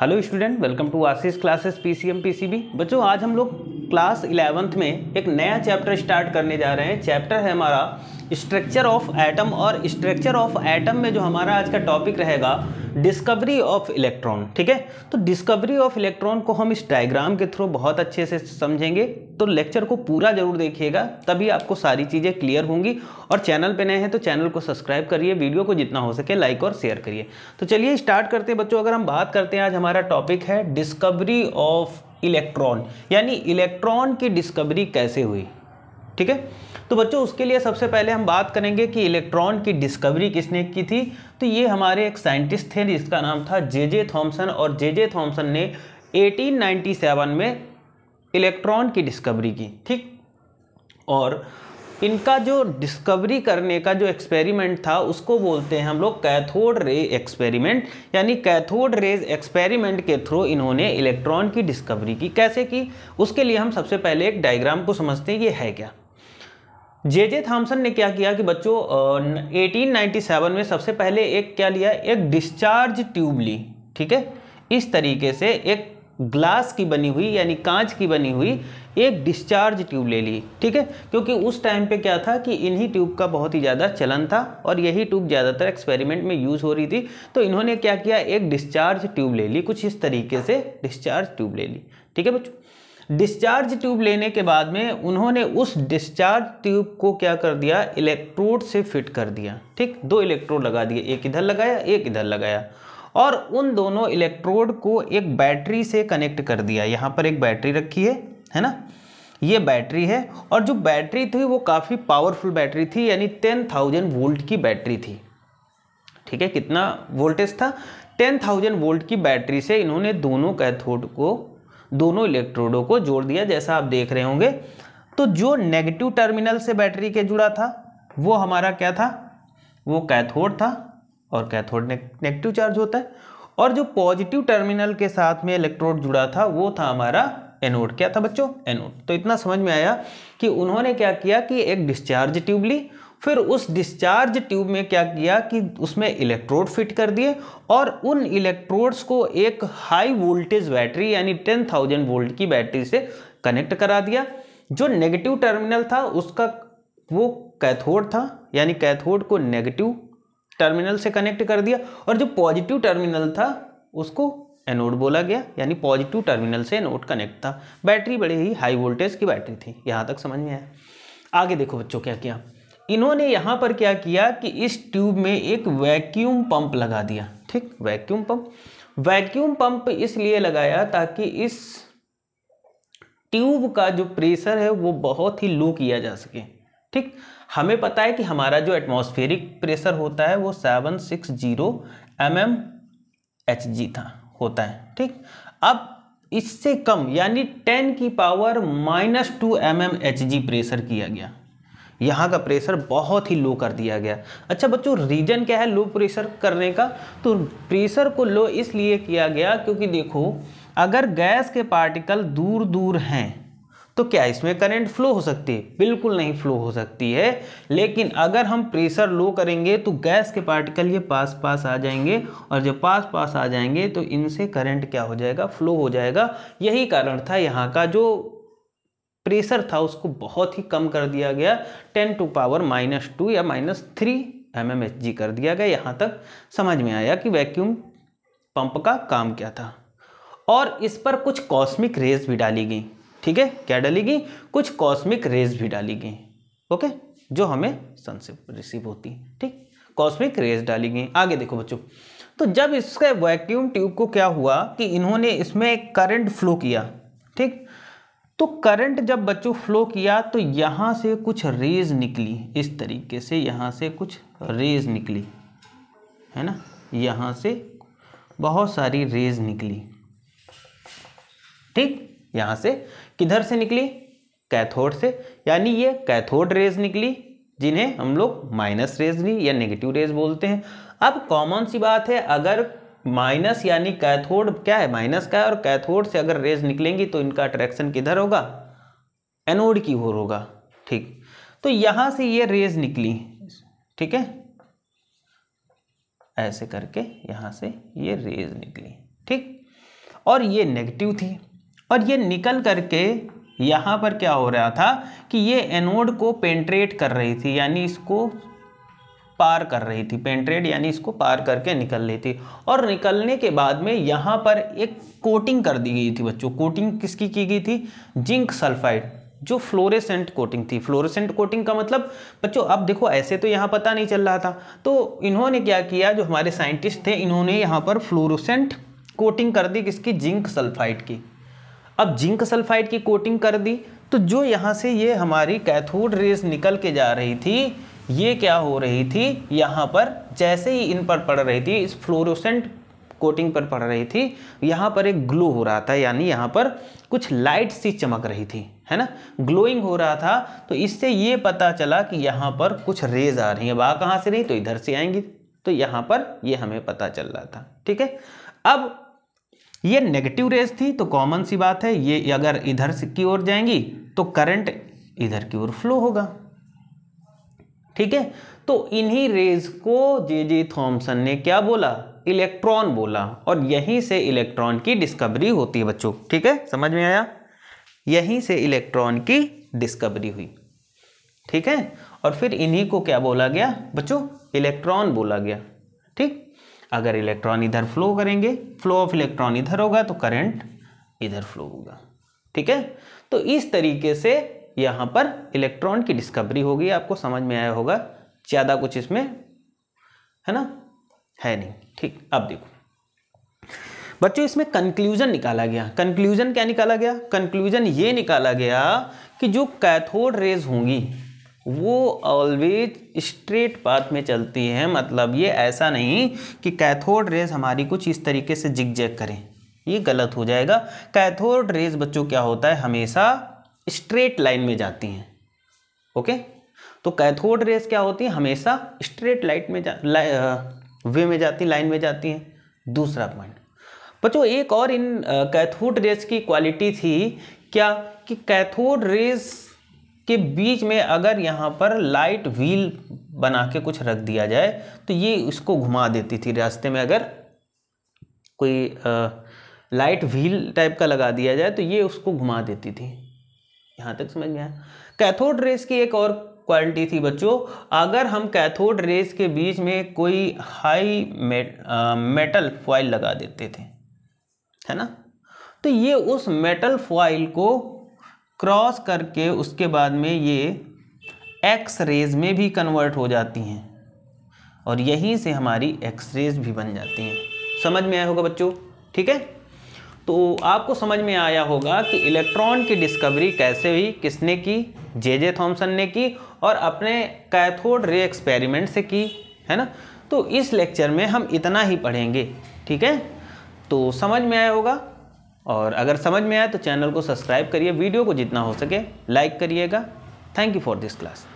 hello student welcome to Ashish classes PCM PCB बच्चों आज हम लोग क्लास इलेवंथ में एक नया चैप्टर स्टार्ट करने जा रहे हैं चैप्टर है हमारा स्ट्रक्चर ऑफ एटम और स्ट्रक्चर ऑफ एटम में जो हमारा आज का टॉपिक रहेगा डिस्कवरी ऑफ इलेक्ट्रॉन ठीक है तो डिस्कवरी ऑफ इलेक्ट्रॉन को हम इस डायग्राम के थ्रू बहुत अच्छे से समझेंगे तो लेक्चर को पूरा जरूर देखिएगा तभी आपको सारी चीज़ें क्लियर होंगी और चैनल पे नए हैं तो चैनल को सब्सक्राइब करिए वीडियो को जितना हो सके लाइक और शेयर करिए तो चलिए स्टार्ट करते हैं बच्चों अगर हम बात करते हैं आज हमारा टॉपिक है डिस्कवरी ऑफ इलेक्ट्रॉन यानी इलेक्ट्रॉन की डिस्कवरी कैसे हुई ठीक है तो बच्चों उसके लिए सबसे पहले हम बात करेंगे कि इलेक्ट्रॉन की डिस्कवरी किसने की थी तो ये हमारे एक साइंटिस्ट थे जिसका नाम था जे जे थॉम्सन और जे जे थॉम्सन ने 1897 में इलेक्ट्रॉन की डिस्कवरी की ठीक और इनका जो डिस्कवरी करने का जो एक्सपेरिमेंट था उसको बोलते हैं हम लोग कैथोड रे एक्सपेरिमेंट यानी कैथोड रेज एक्सपेरिमेंट के थ्रू इन्होंने इलेक्ट्रॉन की डिस्कवरी की कैसे की उसके लिए हम सबसे पहले एक डायग्राम को समझते हैं ये है क्या जे जे थॉम्सन ने क्या किया कि बच्चों 1897 में सबसे पहले एक क्या लिया एक डिस्चार्ज ट्यूब ली ठीक है इस तरीके से एक ग्लास की बनी हुई यानी कांच की बनी हुई एक डिस्चार्ज ट्यूब ले ली ठीक है क्योंकि उस टाइम पे क्या था कि इन्हीं ट्यूब का बहुत ही ज़्यादा चलन था और यही ट्यूब ज़्यादातर एक्सपेरिमेंट में यूज़ हो रही थी तो इन्होंने क्या किया एक डिस्चार्ज ट्यूब ले ली कुछ इस तरीके से डिस्चार्ज ट्यूब ले ली ठीक है बच्चों डिस्चार्ज ट्यूब लेने के बाद में उन्होंने उस डिस्चार्ज ट्यूब को क्या कर दिया इलेक्ट्रोड से फिट कर दिया ठीक दो इलेक्ट्रोड लगा दिए एक इधर लगाया एक इधर लगाया और उन दोनों इलेक्ट्रोड को एक बैटरी से कनेक्ट कर दिया यहाँ पर एक बैटरी रखी है है ना ये बैटरी है और जो बैटरी थी वो काफ़ी पावरफुल बैटरी थी यानी टेन थाउजेंड वोल्ट की बैटरी थी ठीक है कितना वोल्टेज था टेन थाउजेंड वोल्ट की बैटरी से इन्होंने दोनों कैथोड को दोनों इलेक्ट्रोडों को जोड़ दिया जैसा आप देख रहे होंगे तो जो नेगेटिव टर्मिनल से बैटरी के जुड़ा था वो हमारा क्या था वो कैथोड था और कैथोड नेगेटिव चार्ज होता है और जो पॉजिटिव टर्मिनल के साथ में इलेक्ट्रोड जुड़ा था वो था हमारा एनोड क्या था बच्चों एनोड तो इतना समझ में आया कि उन्होंने क्या किया कि एक डिस्चार्ज ट्यूब ली फिर उस डिस्चार्ज ट्यूब में क्या किया कि उसमें इलेक्ट्रोड फिट कर दिए और उन इलेक्ट्रोड्स को एक हाई वोल्टेज बैटरी यानी टेन थाउजेंड वोल्ट की बैटरी से कनेक्ट करा दिया जो नेगेटिव टर्मिनल था उसका वो कैथोड था यानी कैथोड को नेगेटिव टर्मिनल से कनेक्ट कर दिया और जो पॉजिटिव टर्मिनल था उसको एनोड बोला गया यानी पॉजिटिव टर्मिनल से एनोड कनेक्ट था बैटरी बड़ी ही हाई वोल्टेज की बैटरी थी यहाँ तक समझ में आया आगे देखो बच्चों क्या किया इन्होंने यहाँ पर क्या किया कि इस ट्यूब में एक वैक्यूम पंप लगा दिया ठीक वैक्यूम पंप वैक्यूम पंप इसलिए लगाया ताकि इस ट्यूब का जो प्रेशर है वो बहुत ही लो किया जा सके ठीक हमें पता है कि हमारा जो एटमॉस्फेरिक प्रेशर होता है वो seven six zero M M H G था होता है ठीक अब इससे कम यानी टेन की power minus two M M H G pressure किया गया यहाँ का प्रेशर बहुत ही लो कर दिया गया अच्छा बच्चों रीजन क्या है लो प्रेशर करने का तो प्रेशर को लो इसलिए किया गया क्योंकि देखो अगर गैस के पार्टिकल दूर दूर हैं तो क्या इसमें करंट फ्लो हो सकती है बिल्कुल नहीं फ्लो हो सकती है लेकिन अगर हम प्रेशर लो करेंगे तो गैस के पार्टिकल ये पास पास आ जाएंगे और जब पास पास आ जाएंगे तो इनसे करंट क्या हो जाएगा फ्लो हो जाएगा यही कारण था यहाँ का जो प्रेशर था उसको बहुत ही कम कर दिया गया ten to power minus two या minus three M M H G कर दिया गया यहाँ तक समझ में आया कि वैक्यूम पंप का काम क्या था और इस पर कुछ कॉस्मिक रेज भी डाली गई ठीक है क्या डाली गई कुछ कॉस्मिक रेज भी डाली गई ओके जो हमें सन से रिसीव होती ठीक कॉस्मिक रेज डाली गई आगे देखो बच्चों तो जब इसके वैक्यूम ट्यूब को क्या हुआ कि इन्होंने इसमें करंट फ्लो किया ठीक तो करंट जब बच्चों फ्लो किया तो यहाँ से कुछ रेज निकली इस तरीके से यहाँ से कुछ रेज निकली है ना यहाँ से बहुत सारी रेज निकली ठीक यहाँ से किधर से निकली कैथोड से यानी ये कैथोड रेज निकली जिन्हें हम लोग माइनस रेज भी या नेगेटिव रेज बोलते हैं अब कॉमन सी बात है अगर माइनस यानी कैथोड क्या है माइनस का है और कैथोड से अगर रेज निकलेंगी तो इनका अट्रैक्शन किधर होगा एनोड की ओर होगा ठीक तो यहां से ये रेज निकली ठीक है ऐसे करके यहां से ये रेज निकली ठीक और ये नेगेटिव थी और ये निकल करके यहां पर क्या हो रहा था कि ये एनोड को पेंट्रेट कर रही थी यानी इसको पार कर रही थी पेंट्रेड यानी इसको पार करके निकल रही थी और निकलने के बाद में यहाँ पर एक कोटिंग कर दी गई थी बच्चों कोटिंग किसकी की गई थी जिंक सल्फाइड जो फ्लोरेसेंट कोटिंग थी फ्लोरेसेंट कोटिंग का मतलब बच्चों अब देखो ऐसे तो यहाँ पता नहीं चल रहा था तो इन्होंने क्या किया जो हमारे साइंटिस्ट थे इन्होंने यहाँ पर फ्लोरोसेंट कोटिंग कर दी किसकी जिंक सल्फाइड की अब जिंक सल्फाइड की कोटिंग कर दी तो जो यहाँ से ये हमारी कैथोड रेज निकल के जा रही थी ये क्या हो रही थी यहाँ पर जैसे ही इन पर पड़ रही थी इस फ्लोरोसेंट कोटिंग पर पड़ रही थी यहाँ पर एक ग्लो हो रहा था यानी यहाँ पर कुछ लाइट सी चमक रही थी है ना ग्लोइंग हो रहा था तो इससे ये पता चला कि यहाँ पर कुछ रेज आ रही हैं वहाँ कहाँ से नहीं तो इधर से आएंगी तो यहाँ पर ये हमें पता चल रहा था ठीक है अब ये नेगेटिव रेज थी तो कॉमन सी बात है ये अगर इधर से की ओर जाएंगी तो करंट इधर की ओर फ्लो होगा ठीक है तो इन्हीं रेज को जे जे थॉम्सन ने क्या बोला इलेक्ट्रॉन बोला और यहीं से इलेक्ट्रॉन की डिस्कवरी होती है बच्चों ठीक है समझ में आया यहीं से इलेक्ट्रॉन की डिस्कवरी हुई ठीक है और फिर इन्हीं को क्या बोला गया बच्चों इलेक्ट्रॉन बोला गया ठीक अगर इलेक्ट्रॉन इधर फ्लो करेंगे फ्लो ऑफ इलेक्ट्रॉन इधर होगा तो करंट इधर फ्लो होगा ठीक है तो इस तरीके से यहाँ पर इलेक्ट्रॉन की डिस्कवरी होगी आपको समझ में आया होगा ज़्यादा कुछ इसमें है ना है नहीं ठीक अब देखो बच्चों इसमें कंक्लूजन निकाला गया कंक्लूजन क्या निकाला गया कंक्लूजन ये निकाला गया कि जो कैथोड रेज होंगी वो ऑलवेज स्ट्रेट पाथ में चलती हैं मतलब ये ऐसा नहीं कि कैथोड रेज हमारी कुछ इस तरीके से जिग जैग करें ये गलत हो जाएगा कैथोड रेज बच्चों क्या होता है हमेशा स्ट्रेट लाइन में जाती हैं ओके तो कैथोड रेस क्या होती है हमेशा स्ट्रेट लाइट में जा वे में जाती लाइन में जाती हैं दूसरा पॉइंट बच्चों एक और इन कैथोड रेस की क्वालिटी थी क्या कि कैथोड रेस के बीच में अगर यहाँ पर लाइट व्हील बना के कुछ रख दिया जाए तो ये इसको घुमा देती थी रास्ते में अगर कोई आ, लाइट व्हील टाइप का लगा दिया जाए तो ये उसको घुमा देती थी यहां तक समझ में आया कैथोड रेस की एक और क्वालिटी थी बच्चों अगर हम कैथोड रेस के बीच में कोई हाई आ, मेटल फॉइल लगा देते थे है ना तो ये उस मेटल फॉइल को क्रॉस करके उसके बाद में ये एक्स रेज में भी कन्वर्ट हो जाती हैं और यहीं से हमारी एक्स रेज भी बन जाती हैं समझ में आया होगा बच्चों ठीक है तो आपको समझ में आया होगा कि इलेक्ट्रॉन की डिस्कवरी कैसे हुई किसने की जे जे थॉम्सन ने की और अपने कैथोड रे एक्सपेरिमेंट से की है ना तो इस लेक्चर में हम इतना ही पढ़ेंगे ठीक है तो समझ में आया होगा और अगर समझ में आए तो चैनल को सब्सक्राइब करिए वीडियो को जितना हो सके लाइक करिएगा thank you for this class